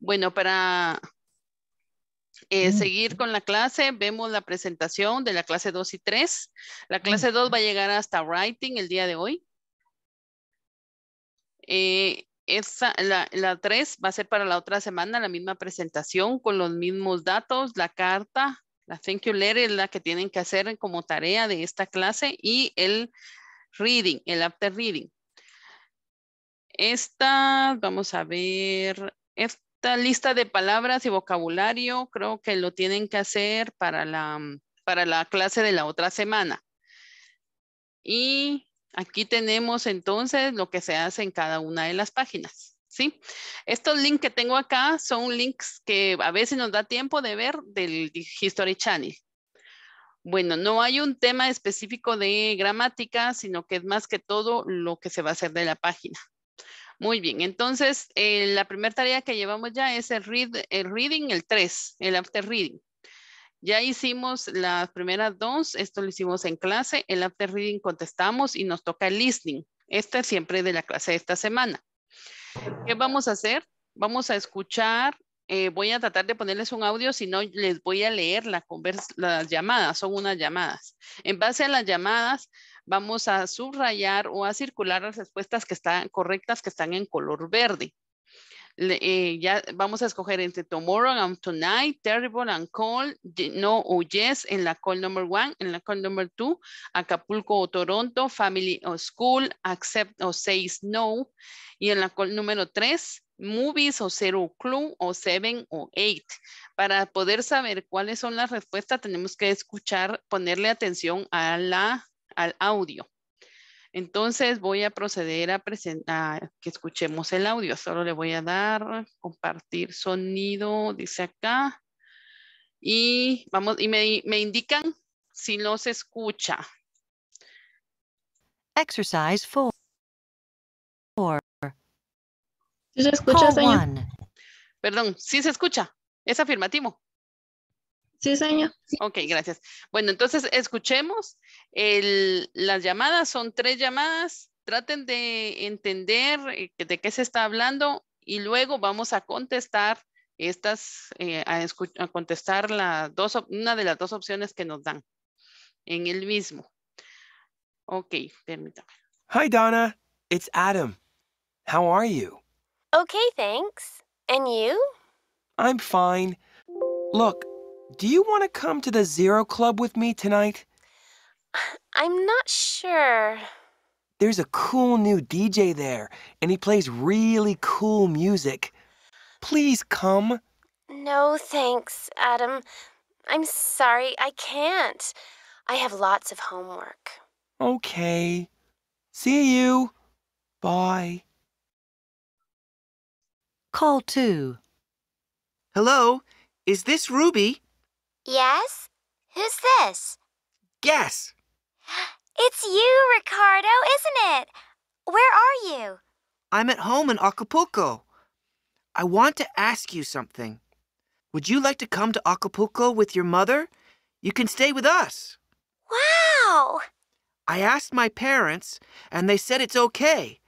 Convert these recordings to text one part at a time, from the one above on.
Bueno, para eh, mm. seguir con la clase, vemos la presentación de la clase 2 y 3. La mm. clase 2 va a llegar hasta writing el día de hoy. Eh, la, la 3 va a ser para la otra semana, la misma presentación con los mismos datos, la carta, la thank you letter es la que tienen que hacer como tarea de esta clase y el reading, el after reading. Esta, vamos a ver, esta esta lista de palabras y vocabulario creo que lo tienen que hacer mm, para la, clase de la otra semana. Y aquí tenemos entonces lo que se hace en cada una de las páginas. ¿sí? Estos links que tengo acá son links que a veces nos da tiempo de ver del History Channel. Bueno, no hay un tema específico de gramática, sino que es más que todo lo que se va a hacer de la página. Muy bien, entonces eh, la primera tarea que llevamos ya es el, reading, el 3, el after reading. Ya hicimos las primeras dos, esto lo hicimos en clase, el after reading contestamos y nos toca el listening. Este es siempre de la clase de esta semana. ¿Qué vamos a hacer? Vamos a escuchar, eh, voy a tratar de ponerles un audio, si no les voy a leer la las llamadas, son unas llamadas. En base a las llamadas, vamos a subrayar o a circular las respuestas que están correctas, que están en color verde. Eh, ya vamos a escoger entre tomorrow and tonight, terrible and cold, no o yes en la call number one, en la call number two, Acapulco o Toronto, family o school, accept o says no, y en la call número tres, movies o zero clue, o seven o eight. Para poder saber cuáles son las respuestas tenemos que escuchar, ponerle atención a la al audio. Entonces voy a proceder a, presentar, que escuchemos el audio. Solo le voy a dar compartir sonido, dice acá. Y vamos, y me, indican si no se escucha. Exercise 4. se escucha, Perdón, sí se escucha. Es afirmativo. Sí, señor. Ok, gracias. Bueno, entonces escuchemos. las llamadas son tres llamadas. Traten de entender eh, de qué se está hablando y luego vamos a contestar estas, eh, a, contestar dos, una de las dos opciones que nos dan en el mismo. Ok, permítame. Hi, Donna. It's Adam. How are you? Okay, thanks. And you? I'm fine. Look, Do you want to come to the Zero Club with me tonight? I'm not sure. There's a cool new DJ there, and he plays really cool music. Please come. No, thanks, Adam. I'm sorry, I can't. I have lots of homework. Okay. See you. Bye. Call 2. Hello, is this Ruby? Yes? Who's this? Guess. It's you, Ricardo, isn't it? Where are you? I'm at home in Acapulco. I want to ask you something. Would you like to come to Acapulco with your mother? You can stay with us. Wow! I asked my parents, and they said it's okay.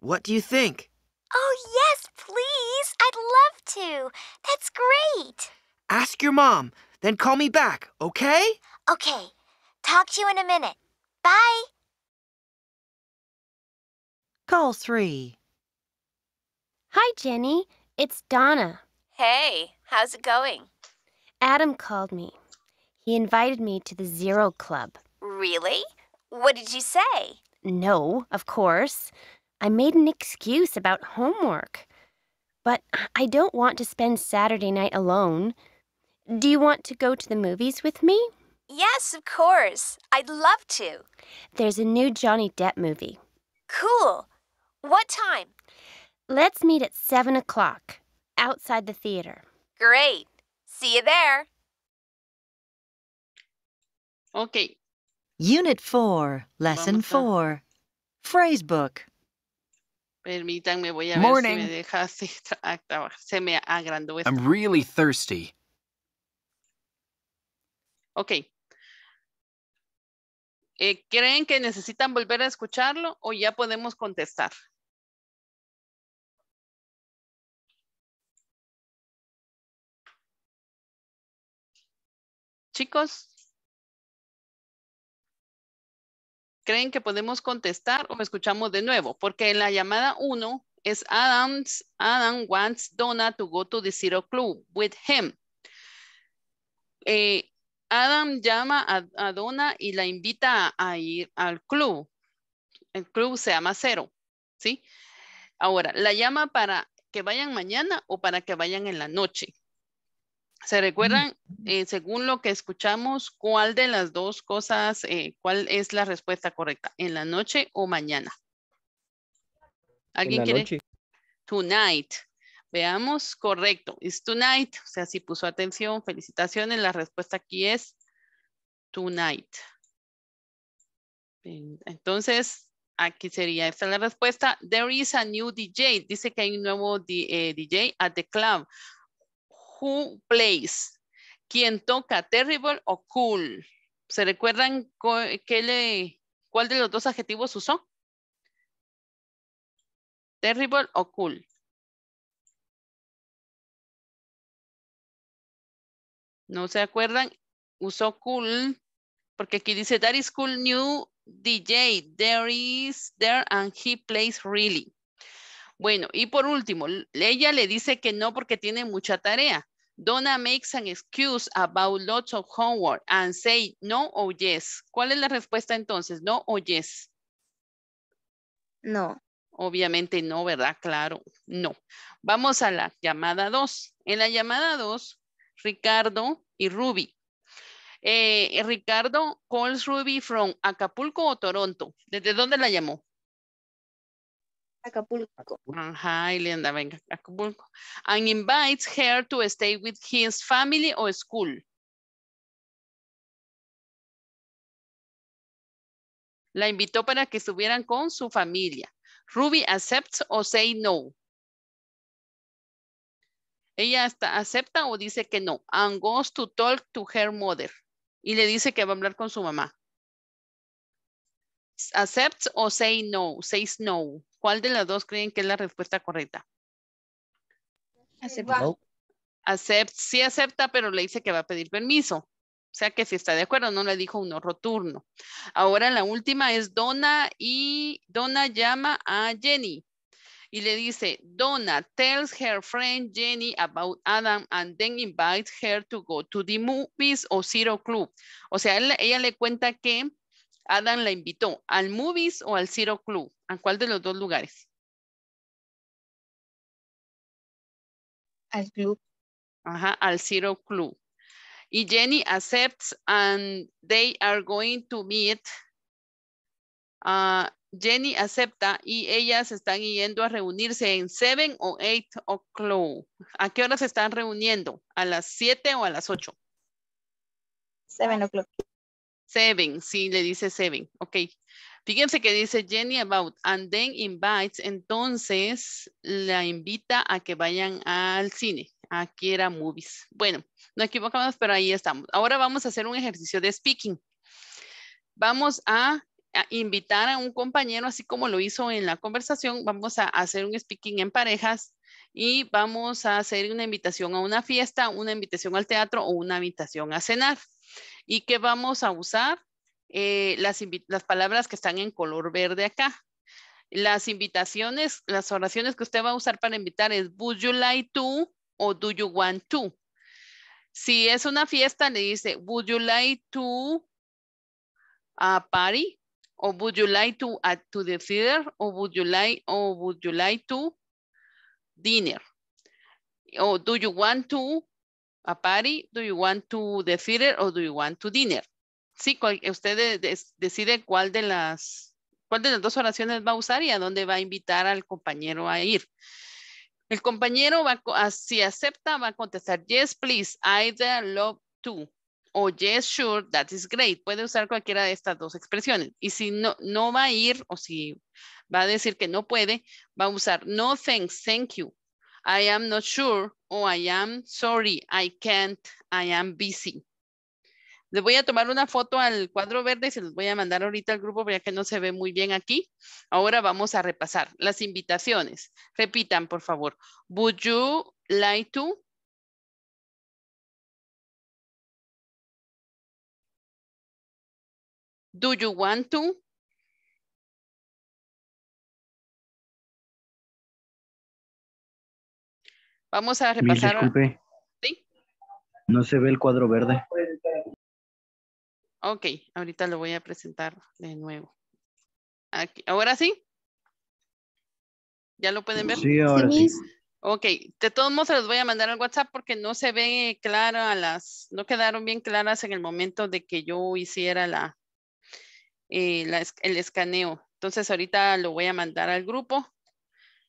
What do you think? Oh, yes, please. I'd love to. That's great. Ask your mom. Then call me back, okay? Okay. Talk to you in a minute. Bye. Call 3. Hi, Jenny. It's Donna. Hey, how's it going? Adam called me. He invited me to the Zero Club. Really? What did you say? No, of course. I made an excuse about homework. But I don't want to spend Saturday night alone. Do you want to go to the movies with me? Yes, of course. I'd love to. There's a new Johnny Depp movie. Cool. What time? Let's meet at 7 o'clock outside the theater. Great. See you there. Okay. Unit 4, Lesson 4, Phrase Book. Permítanme, voy a ver si Morning. me deja tra- trabajar. Se me agrandó esto. I'm really thirsty. Ok. Eh, ¿Creen que necesitan volver a escucharlo o ya podemos contestar? Chicos, ¿creen que podemos contestar o escuchamos de nuevo? Porque en la llamada 1 es Adams, Adam wants Donna to go to the Zero Club with him. Eh, Adam llama a, Donna y la invita a, ir al club. El club se llama Cero, ¿sí? Ahora, la llama para que vayan mañana o para que vayan en la noche. ¿Se recuerdan, eh, según lo que escuchamos, cuál de las dos cosas, eh, cuál es la respuesta correcta? ¿En la noche o mañana? ¿Alguien quiere? Tonight. Veamos, correcto. It's tonight. O sea, si puso atención, felicitaciones. La respuesta aquí es tonight. Entonces, aquí sería esta la respuesta. There is a new DJ. Dice que hay un nuevo DJ eh, at the club. Who plays? ¿Quién toca? Terrible o cool. ¿Se recuerdan qué le, cuál de los dos adjetivos usó? Terrible o cool. ¿No se acuerdan? Usó cool, porque aquí dice, that is cool new DJ. There is there and he plays really. Bueno, y por último, ella le dice que no porque tiene mucha tarea. Donna makes an excuse about lots of homework and say no o yes. ¿Cuál es la respuesta entonces? ¿No o yes? No. Obviamente no, ¿verdad? Claro, no. Vamos a la llamada 2. En la llamada 2, Ricardo y Ruby. Eh, eh, Ricardo calls Ruby from Acapulco o Toronto. ¿Desde dónde la llamó? Acapulco. Ajá, Linda, venga, Acapulco. And invites her to stay with his family or school. La invitó para que estuvieran con su familia. Ruby accepts o say no. Ella hasta acepta o dice que no. And goes to talk to her mother. Y le dice que va a hablar con su mamá. Accepts o say no, says no. ¿Cuál de las dos creen que es la respuesta correcta? Acepta. sí acepta, pero le dice que va a pedir permiso. O sea que si está de acuerdo, no le dijo un no roturno. Ahora la última es Donna y Donna llama a Jenny. Y le dice, Donna tells her friend Jenny about Adam and then invites her to go to the movies or Zero Club. O sea, ella le cuenta que Adam la invitó al movies o al Zero Club. ¿A cuál de los dos lugares? Al club. Ajá, al Zero Club. Y Jenny accepts and they are going to meet ah, Jenny acepta y ellas están yendo a reunirse en 7 o 8 o'clock. ¿A qué hora se están reuniendo? ¿A las 7 o a las 8? 7 o'clock. 7, sí, le dice 7. Ok. Fíjense que dice Jenny about and then invites. Entonces la invita a que vayan al cine. Aquí era movies. Bueno, no equivocamos, pero ahí estamos. Ahora vamos a hacer un ejercicio de speaking. Vamos a invitar a un compañero, así como lo hizo en la conversación, vamos a hacer un speaking en parejas y vamos a hacer una invitación a una fiesta, una invitación al teatro o una invitación a cenar. Y que vamos a usar eh, las, las palabras que están en color verde acá. Las invitaciones, las oraciones que usted va a usar para invitar es would you like to o do you want to. Si es una fiesta, le dice would you like to a uh, party ¿O would you like to add to the theater? Or would you like, or would you like to dinner? ¿O do you want to a party? Do you want to the theater? Or do you want to dinner? Sí, usted decide cuál de las cuál de las dos oraciones va a usar y a dónde va a invitar al compañero a ir. El compañero va ah, si acepta va a contestar yes please I'd love to o yes, sure, that is great. Puede usar cualquiera de estas dos expresiones. Y si no, no va a ir o si va a decir que no puede, va a usar no thanks, thank you. I am not sure o I am sorry, I can't, I am busy. Le voy a tomar una foto al cuadro verde y se los voy a mandar ahorita al grupo ya que no se ve muy bien aquí. Ahora vamos a repasar las invitaciones. Repitan, por favor. Would you like to? Do you want to? Vamos a repasar. Disculpe. ¿Sí? No se ve el cuadro verde. Ok, ahorita lo voy a presentar de nuevo. ¿Ahora sí? ¿Ya lo pueden ver? Sí, ahora sí. Ok, de todos modos se los voy a mandar al WhatsApp porque no se ve clara las, no quedaron bien claras en el momento de que yo hiciera la, eh, el escaneo. Entonces ahorita lo voy a mandar al grupo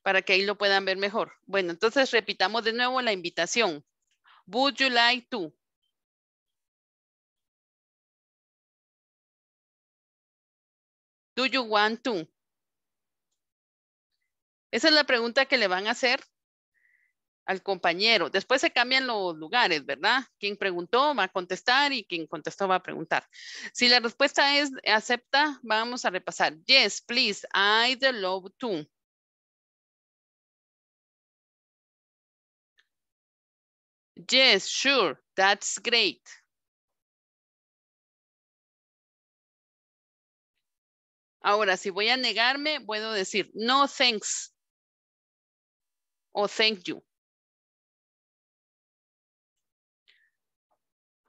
para que ahí lo puedan ver mejor. Bueno, entonces repitamos de nuevo la invitación. Would you like to? Do you want to? Esa es la pregunta que le van a hacer al compañero. Después se cambian los lugares, ¿verdad? Quien preguntó va a contestar y quien contestó va a preguntar. Si la respuesta es acepta, vamos a repasar. Yes, please, I'd love to. Yes, sure, that's great. Ahora, si voy a negarme, puedo decir no thanks o thank you.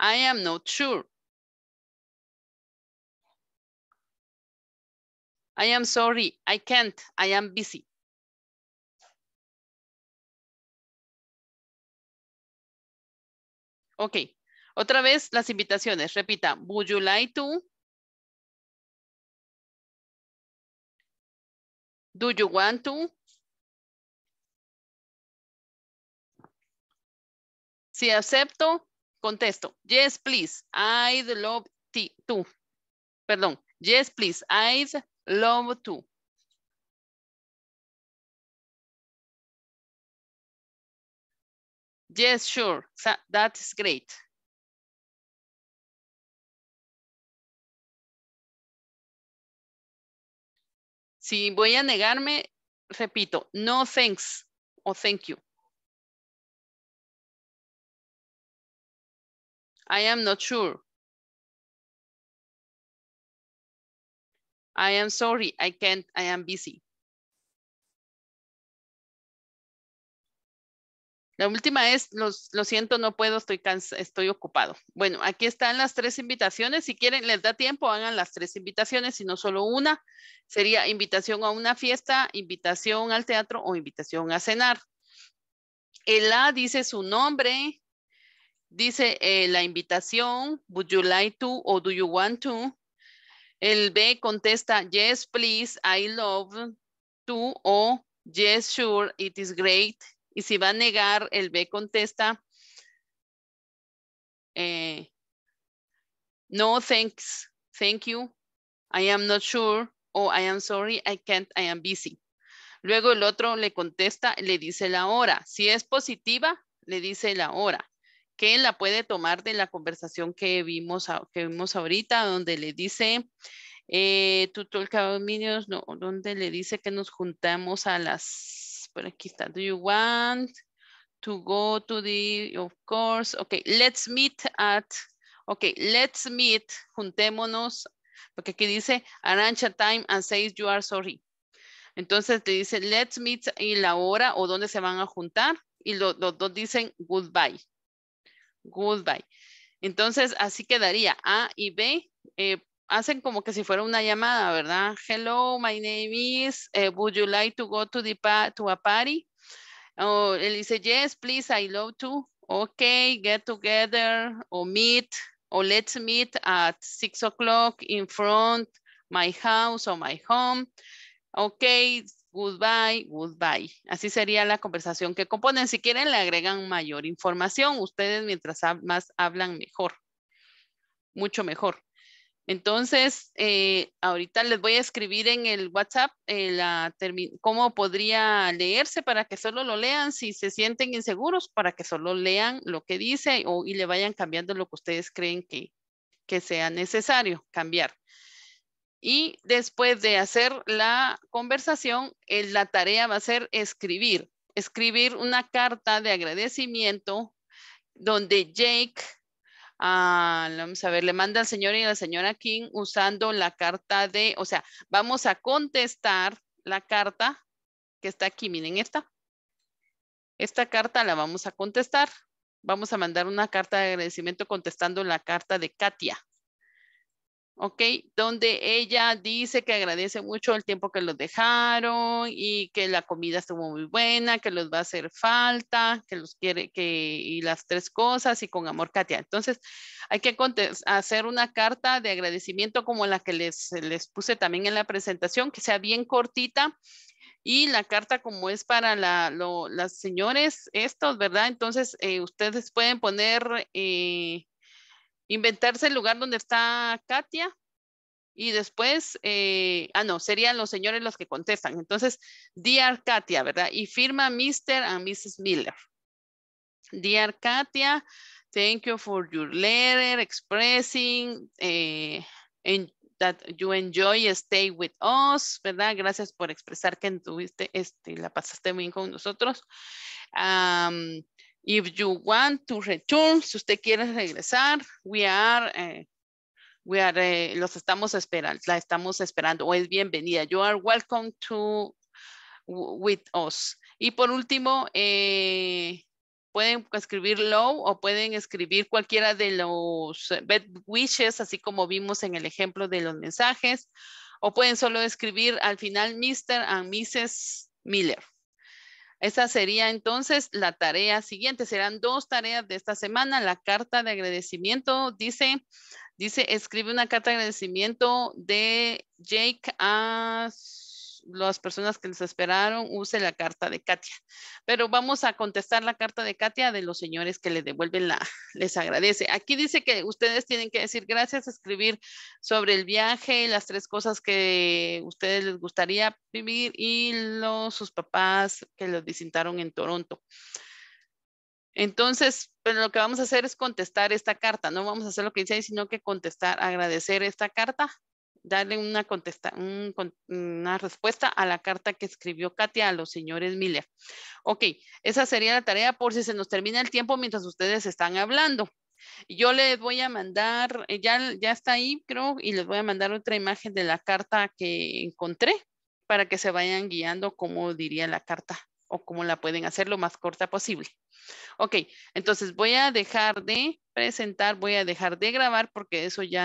I am not sure. I am sorry, I can't, I am busy. Ok, otra vez las invitaciones. Repita, would you like to? Do you want to? Si acepto, Contesto. Yes, please. I'd love to. Perdón. Yes, please. I'd love to. Yes, sure. That's great. Si voy a negarme, repito, no thanks o thank you. I am not sure. I am sorry, I can't, I am busy. La última es, los, lo siento, no puedo, estoy, estoy ocupado. Bueno, aquí están las tres invitaciones. Si quieren, les da tiempo, hagan las tres invitaciones, si no solo una. Sería invitación a una fiesta, invitación al teatro o invitación a cenar. El A dice su nombre, Dice eh, la invitación, would you like to o do you want to? El B contesta, yes, please, I love to o yes, sure, it is great. Y si va a negar, el B contesta, eh, no, thanks, thank you, I am not sure, o I am sorry, I can't, I am busy. Luego el otro le contesta, le dice la hora. Si es positiva, le dice la hora que la puede tomar de la conversación que vimos, que vimos ahorita, donde le dice, eh, tú dominios, no, donde le dice que nos juntamos a las, por aquí está, do you want to go to the, of course, ok, let's meet at, ok, let's meet, juntémonos, porque aquí dice, Arancha time and says you are sorry. Entonces te dice, let's meet y la hora o dónde se van a juntar. Y los dos dicen goodbye goodbye. Entonces, así quedaría A y B. Eh, hacen como que si fuera una llamada, ¿verdad? Hello, my name is, eh, would you like to go to, the to a party? Oh, él dice, yes, please, I love to. Okay, get together or meet or let's meet at six o'clock in front my house or my home. Okay, goodbye, goodbye. Así sería la conversación que componen. Si quieren, le agregan mayor información. Ustedes mientras más hablan, mejor. Mucho mejor. Entonces, eh, ahorita les voy a escribir en el WhatsApp eh, cómo podría leerse para que solo lo lean. Si se sienten inseguros, para que solo lean lo que dice o, y le vayan cambiando lo que ustedes creen que, que sea necesario cambiar. Y después de hacer la conversación, eh, la tarea va a ser escribir, escribir una carta de agradecimiento donde Jake, ah, vamos a ver, le manda al señor y a la señora King usando la carta de, o sea, vamos a contestar la carta que está aquí, miren esta. Esta carta la vamos a contestar. Vamos a mandar una carta de agradecimiento contestando la carta de Katia. ¿ok? Donde ella dice que agradece mucho el tiempo que los dejaron y que la comida estuvo muy buena, que los va a hacer falta, que los quiere, que, y las tres cosas y con amor, Katia. Entonces, hay que hacer una carta de agradecimiento como la que les, les puse también en la presentación, que sea bien cortita. Y la carta como es para las señores estos, ¿verdad? Entonces, eh, ustedes pueden poner eh, inventarse el lugar donde está Katia y después, eh, ah, no, serían los señores los que contestan. Entonces, Dear Katia, ¿verdad? Y firma Mr. and Mrs. Miller. Dear Katia, thank you for your letter expressing eh, that you enjoy stay with us, ¿verdad? Gracias por expresar que tuviste, este, la pasaste bien con nosotros. If you want to return, si usted quiere regresar, we are, eh, we are, eh, los estamos esperando, la estamos esperando, o es bienvenida. You are welcome to with us. Y por último, eh, pueden escribir low o pueden escribir cualquiera de los bed wishes, así como vimos en el ejemplo de los mensajes, o pueden solo escribir al final Mr. and Mrs. Miller. Esa sería entonces la tarea siguiente. Serán dos tareas de esta semana. La carta de agradecimiento dice, dice, escribe una carta de agradecimiento de Jake a las personas que les esperaron, use la carta de Katia. Pero vamos a contestar la carta de Katia de los señores que le devuelven la, les agradece. Aquí dice que ustedes tienen que decir gracias, escribir sobre el viaje, las tres cosas que ustedes les gustaría vivir y los, sus papás que los visitaron en Toronto. Entonces, pero lo que vamos a hacer es contestar esta carta. No vamos a hacer lo que dice sino que contestar, agradecer esta carta darle una, contesta, una respuesta a la carta que escribió Katia a los señores Miller. Ok, esa sería la tarea por si se nos termina el tiempo mientras ustedes están hablando. Yo les voy a mandar, eh, ya, ya está ahí creo, y les voy a mandar otra imagen de la carta que encontré para que se vayan guiando cómo diría la carta o cómo la pueden hacer lo más corta posible. Ok, entonces voy a dejar de presentar, voy a dejar de grabar porque eso ya